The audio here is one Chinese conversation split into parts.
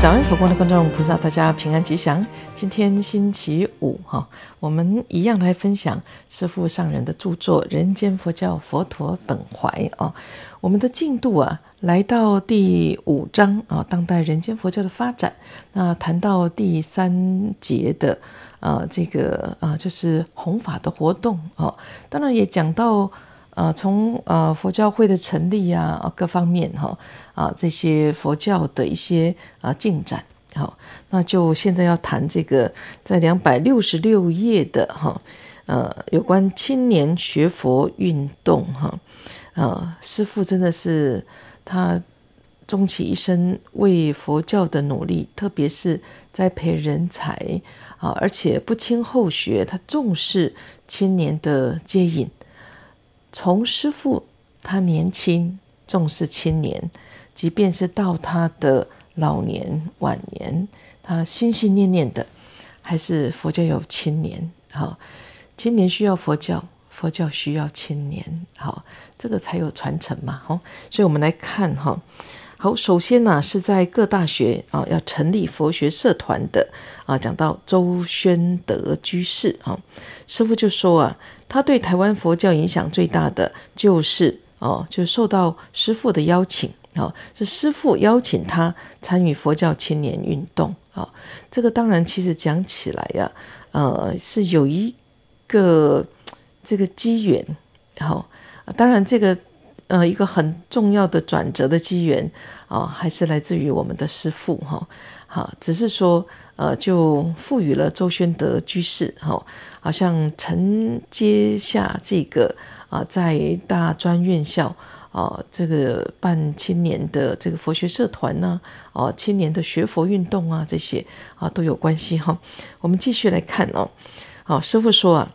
早安，佛光的观众菩萨，大家平安吉祥。今天星期五哈，我们一样来分享师父上人的著作《人间佛教佛陀本怀》哦。我们的进度啊，来到第五章啊，当代人间佛教的发展。那谈到第三节的呃，这个呃，就是弘法的活动哦，当然也讲到。呃，从呃佛教会的成立呀，啊各方面哈，啊这些佛教的一些啊进展，好，那就现在要谈这个在两百六十六页的哈，呃有关青年学佛运动哈，呃师傅真的是他终其一生为佛教的努力，特别是栽培人才啊，而且不轻后学，他重视青年的接引。从师父他年轻重视青年，即便是到他的老年晚年，他心心念念的还是佛教有青年，好，青年需要佛教，佛教需要青年，好，这个才有传承嘛，好，所以我们来看哈，好，首先呢是在各大学啊要成立佛学社团的啊，讲到周宣德居士啊，师父就说啊。他对台湾佛教影响最大的就是哦，就受到师父的邀请哦，是师父邀请他参与佛教青年运动啊。这个当然其实讲起来呀，呃，是有一个这个机缘，好，当然这个呃一个很重要的转折的机缘啊，还是来自于我们的师父哈，好，只是说。呃，就赋予了周宣德居士，哦，好像承接下这个啊，在大专院校啊，这个办千年的这个佛学社团呢，哦，千年的学佛运动啊，这些啊都有关系哈。我们继续来看哦，好，师傅说啊，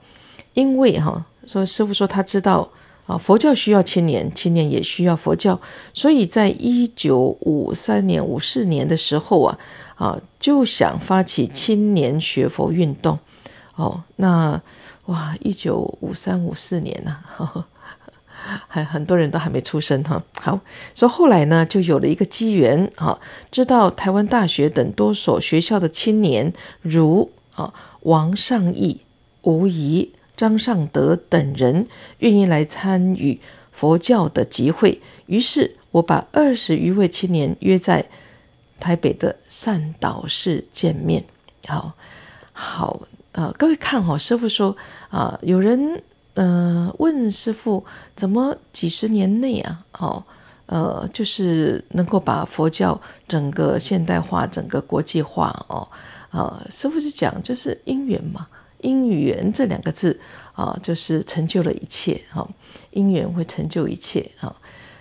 因为哈，说师傅说他知道。啊，佛教需要青年，青年也需要佛教，所以在一九五三年、五四年的时候啊，啊就想发起青年学佛运动。哦，那哇，一九五三、五四年呢，还很多人都还没出生哈。好，所以后来呢，就有了一个机缘啊，知道台湾大学等多所学校的青年，如啊王尚义、吴仪。张尚德等人愿意来参与佛教的集会，于是我把二十余位青年约在台北的善导寺见面。好，好啊，各位看哦，师傅说啊，有人呃问师傅，怎么几十年内啊，哦，呃，就是能够把佛教整个现代化、整个国际化哦，呃，师傅就讲就是因缘嘛。因缘这两个字啊，就是成就了一切哈。因缘会成就一切啊。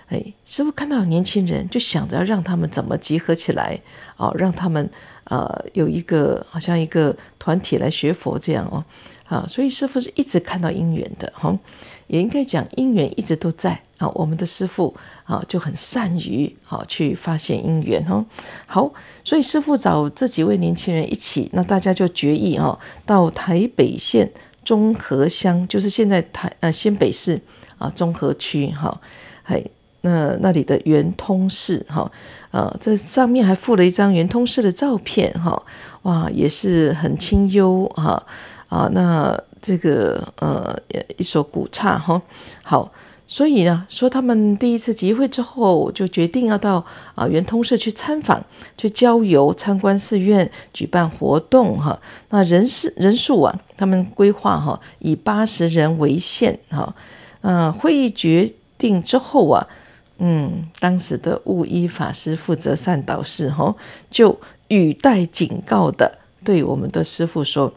哎，师傅看到年轻人，就想着要让他们怎么集合起来哦，让他们呃有一个好像一个团体来学佛这样哦啊。所以师傅是一直看到因缘的哈，也应该讲因缘一直都在。啊，我们的师傅啊就很善于啊去发现因缘哈。好，所以师傅找这几位年轻人一起，那大家就决议哈，到台北县中和乡，就是现在台呃新北市啊中和区哈。嘿，那那里的圆通寺哈，呃，这上面还附了一张圆通寺的照片哈。哇，也是很清幽哈。啊，那这个呃一所古刹哈。好。所以呢，说他们第一次集会之后，就决定要到啊圆通社去参访、去郊游、参观寺院、举办活动哈。那人事人数啊，他们规划哈以八十人为限哈。嗯，会议决定之后啊，嗯，当时的物一法师负责善导师哈，就语带警告的对我们的师傅说：“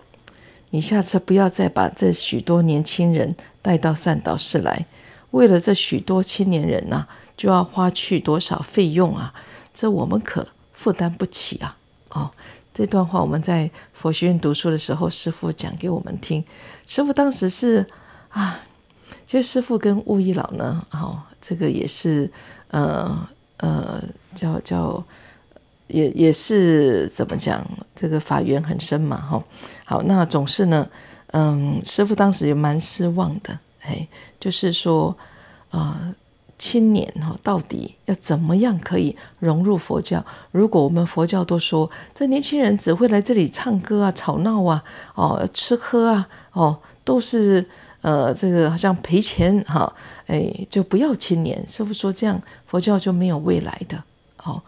你下次不要再把这许多年轻人带到善导室来。”为了这许多青年人呢，就要花去多少费用啊？这我们可负担不起啊！哦，这段话我们在佛学院读书的时候，师傅讲给我们听。师傅当时是啊，其实师傅跟悟一老呢，哈，这个也是，呃呃，叫叫，也也是怎么讲？这个法缘很深嘛，哈。好，那总是呢，嗯，师傅当时也蛮失望的。哎，就是说，啊，青年哈，到底要怎么样可以融入佛教？如果我们佛教都说这年轻人只会来这里唱歌啊、吵闹啊、哦、吃喝啊、哦，都是呃，这个好像赔钱哈，哎，就不要青年。师傅说这样佛教就没有未来的，哦。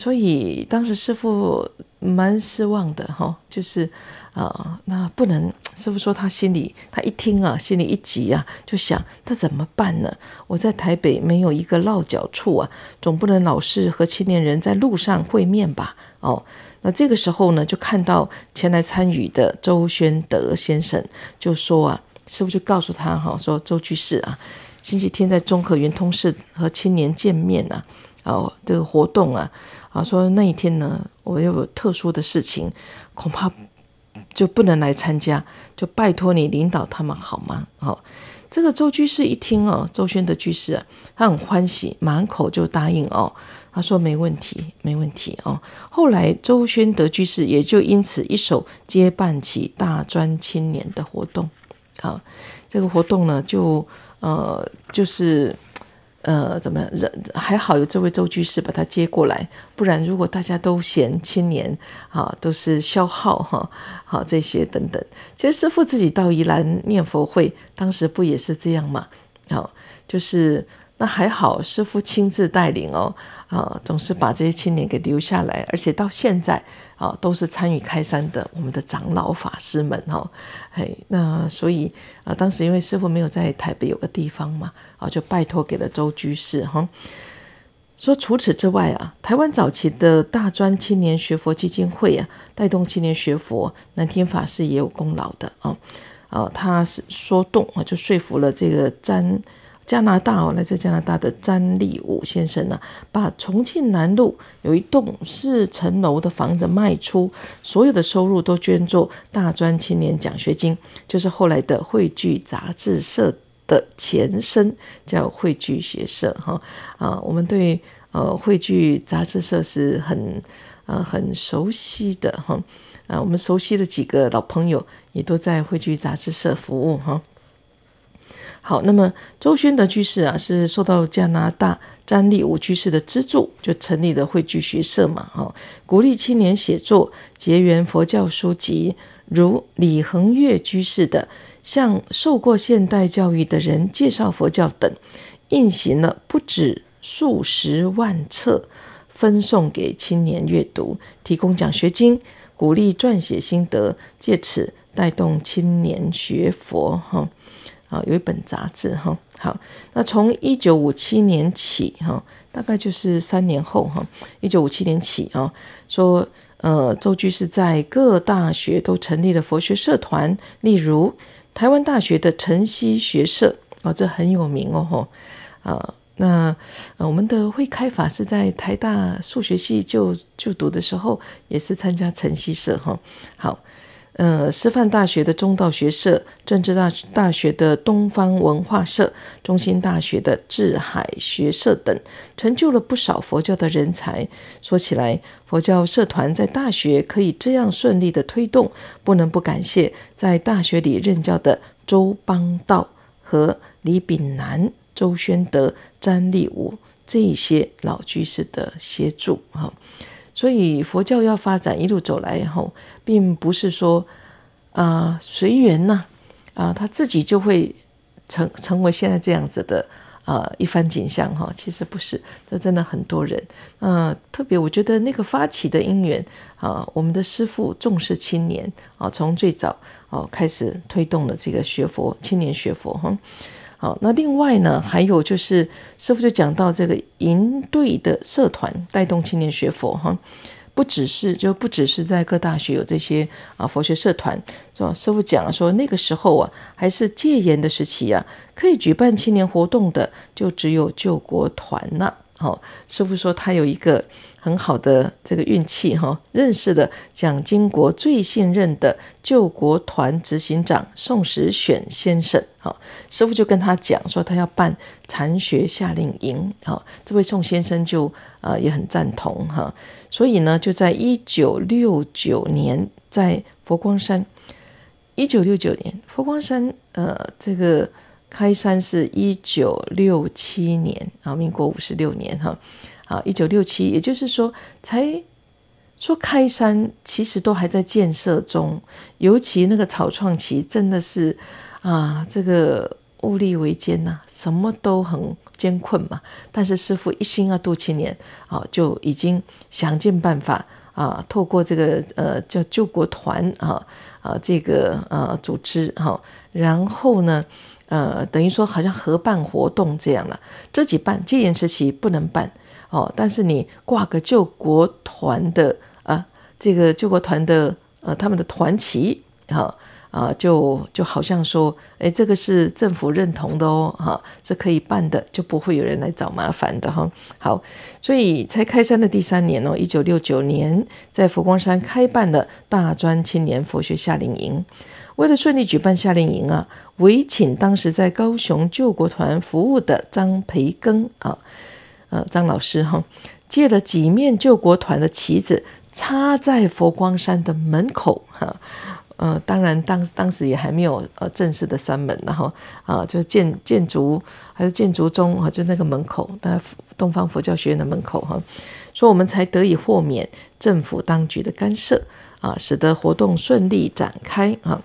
所以当时师傅蛮失望的哈，就是，啊，那不能，师傅说他心里，他一听啊，心里一急啊，就想这怎么办呢？我在台北没有一个落脚处啊，总不能老是和青年人在路上会面吧？哦，那这个时候呢，就看到前来参与的周宣德先生，就说啊，师傅就告诉他哈，说周居士啊，星期天在中和圆通寺和青年见面呢，哦，这个活动啊。啊，说那一天呢，我又有特殊的事情，恐怕就不能来参加，就拜托你领导他们好吗？哦，这个周居士一听哦，周宣德居士，啊，他很欢喜，满口就答应哦。他说没问题，没问题哦。后来周宣德居士也就因此一手接办起大专青年的活动。好，这个活动呢，就呃，就是。呃，怎么样？还还好有这位周居士把他接过来，不然如果大家都嫌青年啊，都是消耗哈，好这些等等。其实师傅自己到宜兰念佛会，当时不也是这样吗？好，就是。那还好，师傅亲自带领哦，啊，总是把这些青年给留下来，而且到现在，啊，都是参与开山的我们的长老法师们，哈，嘿，那所以，啊，当时因为师傅没有在台北有个地方嘛，啊，就拜托给了周居士，哈，说除此之外啊，台湾早期的大专青年学佛基金会啊，带动青年学佛，南天法师也有功劳的啊，啊，他是说动啊，就说服了这个詹。加拿大哦，来自加拿大的詹立武先生呢，把重庆南路有一栋四层楼的房子卖出，所有的收入都捐作大专青年奖学金，就是后来的汇聚杂志社的前身，叫汇聚学社哈啊。我们对呃汇聚杂志社是很呃很熟悉的哈啊，我们熟悉的几个老朋友也都在汇聚杂志社服务哈。好，那么周宣德居士啊，是受到加拿大詹立武居士的资助，就成立了汇聚学社嘛，哈，鼓励青年写作，结缘佛教书籍，如李恒岳居士的，向受过现代教育的人介绍佛教等，印行了不止数十万册，分送给青年阅读，提供奖学金，鼓励撰写心得，借此带动青年学佛，哈。啊，有一本杂志哈，好，那从一九五七年起哈，大概就是三年后哈，一九五七年起啊，说呃，周居士在各大学都成立了佛学社团，例如台湾大学的晨曦学社哦，这很有名哦，哈，啊，那呃，我们的会开法师在台大数学系就就读的时候，也是参加晨曦社哈，好。呃，师范大学的中道学社，政治大大学的东方文化社，中心大学的智海学社等，成就了不少佛教的人才。说起来，佛教社团在大学可以这样顺利的推动，不能不感谢在大学里任教的周邦道和李炳南、周宣德、詹立武这些老居士的协助哈。所以佛教要发展，一路走来，后，并不是说，啊，随缘呐，啊，他自己就会成成为现在这样子的，啊，一番景象哈。其实不是，这真的很多人。嗯，特别我觉得那个发起的因缘啊，我们的师父重视青年啊，从最早哦开始推动了这个学佛，青年学佛哈。好，那另外呢，还有就是师傅就讲到这个营队的社团带动青年学佛哈，不只是就不只是在各大学有这些啊佛学社团是吧？师傅讲说那个时候啊还是戒严的时期啊，可以举办青年活动的就只有救国团了。好，师傅说他有一个很好的这个运气哈，认识了蒋经国最信任的救国团执行长宋时选先生。哦，师傅就跟他讲说，他要办禅学夏令营。哦，这位宋先生就呃也很赞同哈，所以呢，就在一九六九年在佛光山，一九六九年佛光山呃这个。开山是一九六七年啊，民国五十六年哈，啊一九六七，也就是说，才说开山其实都还在建设中，尤其那个草创期，真的是啊，这个物力维艰呐，什么都很艰困嘛。但是师傅一心啊，度青年啊，就已经想尽办法啊，透过这个呃叫救国团啊。呃，这个呃组织哈，然后呢，呃，等于说好像合办活动这样了，自己办戒严时期不能办哦，但是你挂个救国团的啊，这个救国团的呃他们的团旗哈。啊，就就好像说，哎，这个是政府认同的哦，哈，是可以办的，就不会有人来找麻烦的哈。好，所以才开山的第三年哦，一九六九年，在佛光山开办了大专青年佛学夏令营。为了顺利举办夏令营啊，唯请当时在高雄救国团服务的张培根啊，呃，张老师哈，借了几面救国团的旗子插在佛光山的门口哈。呃，当然，当当时也还没有呃正式的三门，然后啊，就是建建筑还是建筑中啊，就那个门口，那东方佛教学院的门口哈，所以我们才得以豁免政府当局的干涉啊，使得活动顺利展开啊。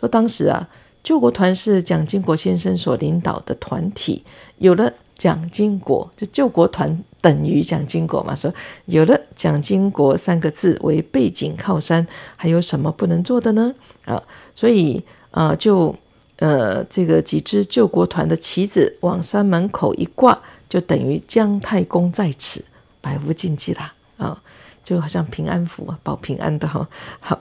说当时啊，救国团是蒋经国先生所领导的团体，有了蒋经国，就救国团。等于蒋经国嘛？说有了蒋经国三个字为背景靠山，还有什么不能做的呢？啊，所以呃，就呃这个几支救国团的旗子往山门口一挂，就等于姜太公在此，百无禁忌啦啊！就好像平安符啊，保平安的哈。好，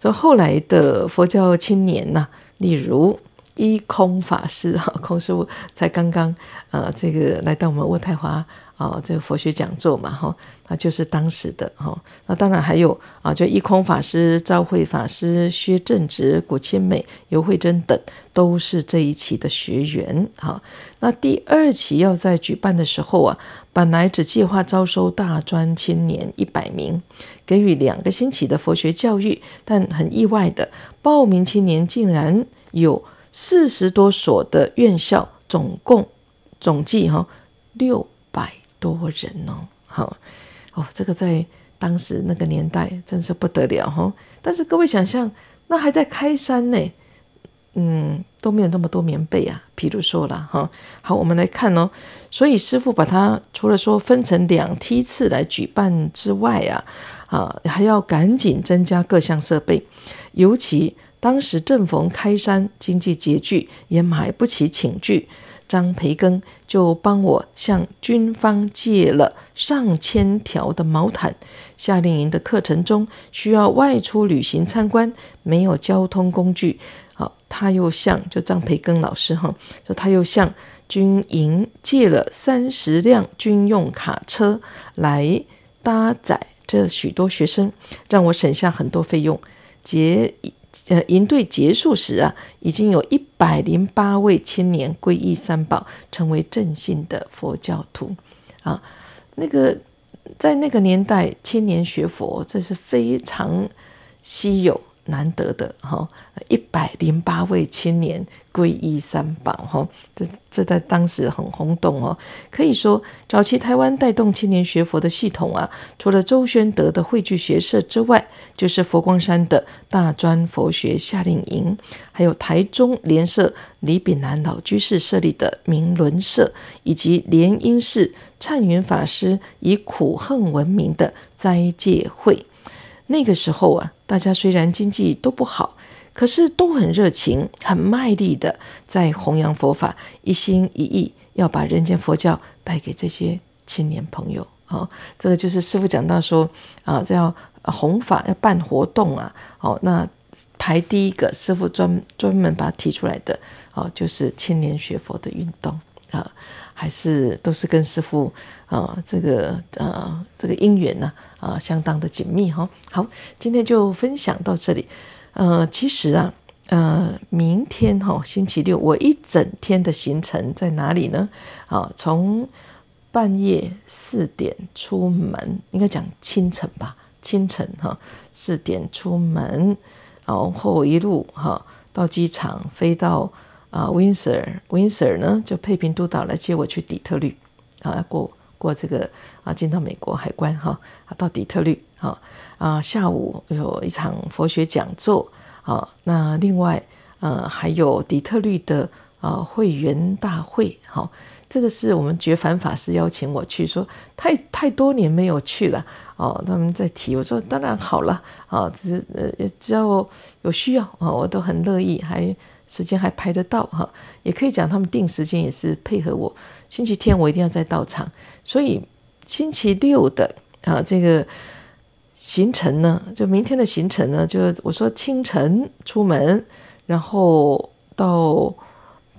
所以后来的佛教青年呢，例如一空法师哈，空师才刚刚呃这个来到我们渥太华。哦，这个佛学讲座嘛，哈，那就是当时的哈。那当然还有啊，就一空法师、赵慧法师、薛正直、古千美、尤慧珍等，都是这一期的学员。哈，那第二期要在举办的时候啊，本来只计划招收大专青年一百名，给予两个星期的佛学教育，但很意外的，报名青年竟然有四十多所的院校，总共总计哈六。多人哦，好哦，这个在当时那个年代真是不得了哈。但是各位想象，那还在开山呢，嗯，都没有那么多棉被啊。譬如说了哈，好，我们来看哦。所以师傅把它除了说分成两梯次来举办之外啊，啊，还要赶紧增加各项设备。尤其当时正逢开山，经济拮据，也买不起寝具。张培根就帮我向军方借了上千条的毛毯。夏令营的课程中需要外出旅行参观，没有交通工具。好，他又向就张培根老师哈，说他又向军营借了三十辆军用卡车来搭载这许多学生，让我省下很多费用。结。呃，营队结束时啊，已经有一百零八位千年皈依三宝，成为正信的佛教徒啊。那个在那个年代，千年学佛，这是非常稀有。难得的哈，一百零八位青年皈依三宝哈，这这在当时很轰动哦。可以说，早期台湾带动青年学佛的系统啊，除了周宣德的汇聚学社之外，就是佛光山的大专佛学夏令营，还有台中联社李炳南老居士设立的明伦社，以及莲英寺忏云法师以苦恨闻名的斋戒会。那个时候啊。大家虽然经济都不好，可是都很热情、很卖力的在弘扬佛法，一心一意要把人间佛教带给这些青年朋友。好，这个就是师傅讲到说，啊，这要弘法、要办活动啊。好，那排第一个，师傅专专门把它提出来的，哦，就是青年学佛的运动啊。还是都是跟师傅啊，这个呃，这个姻缘呢，啊，相当的紧密哈。好，今天就分享到这里。呃，其实啊，呃，明天哈，星期六，我一整天的行程在哪里呢？啊，从半夜四点出门，应该讲清晨吧，清晨哈，四点出门，然后一路哈到机场，飞到。啊 w i n s o r w i n s o r 呢就配平督导来接我去底特律，啊，过过这个啊，进到美国海关哈，啊，到底特律啊啊，下午有一场佛学讲座啊，那另外呃还有底特律的啊会员大会哈，这个是我们绝凡法师邀请我去，说太太多年没有去了哦，他们在提我说当然好了啊，只呃只要有需要啊，我都很乐意还。时间还排得到哈，也可以讲他们定时间也是配合我。星期天我一定要在到场，所以星期六的啊这个行程呢，就明天的行程呢，就我说清晨出门，然后到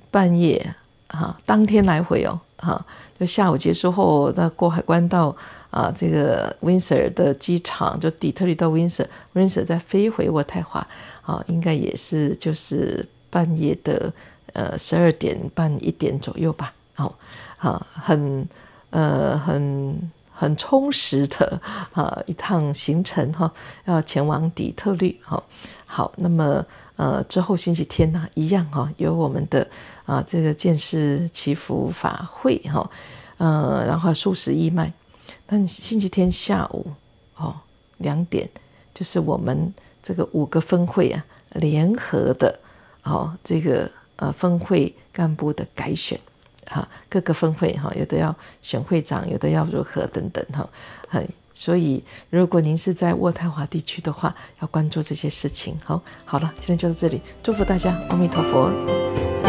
半夜哈，当天来回哦哈，就下午结束后那过海关到啊这个温莎的机场，就底特律到温莎，温莎再飞回渥太华，啊，应该也是就是。半夜的呃十二点半一点左右吧，好，好，很呃很很充实的啊一趟行程哈，要前往底特律哈，好，那么呃之后星期天呢一样哈，有我们的啊这个建寺祈福法会哈，呃，然后素食义卖，但星期天下午哦两点就是我们这个五个分会啊联合的。好，这个呃，分会干部的改选，哈，各个分会哈，有的要选会长，有的要如何等等，哈，哎，所以如果您是在渥太华地区的话，要关注这些事情。好，好了，今天就到这里，祝福大家，阿弥陀佛。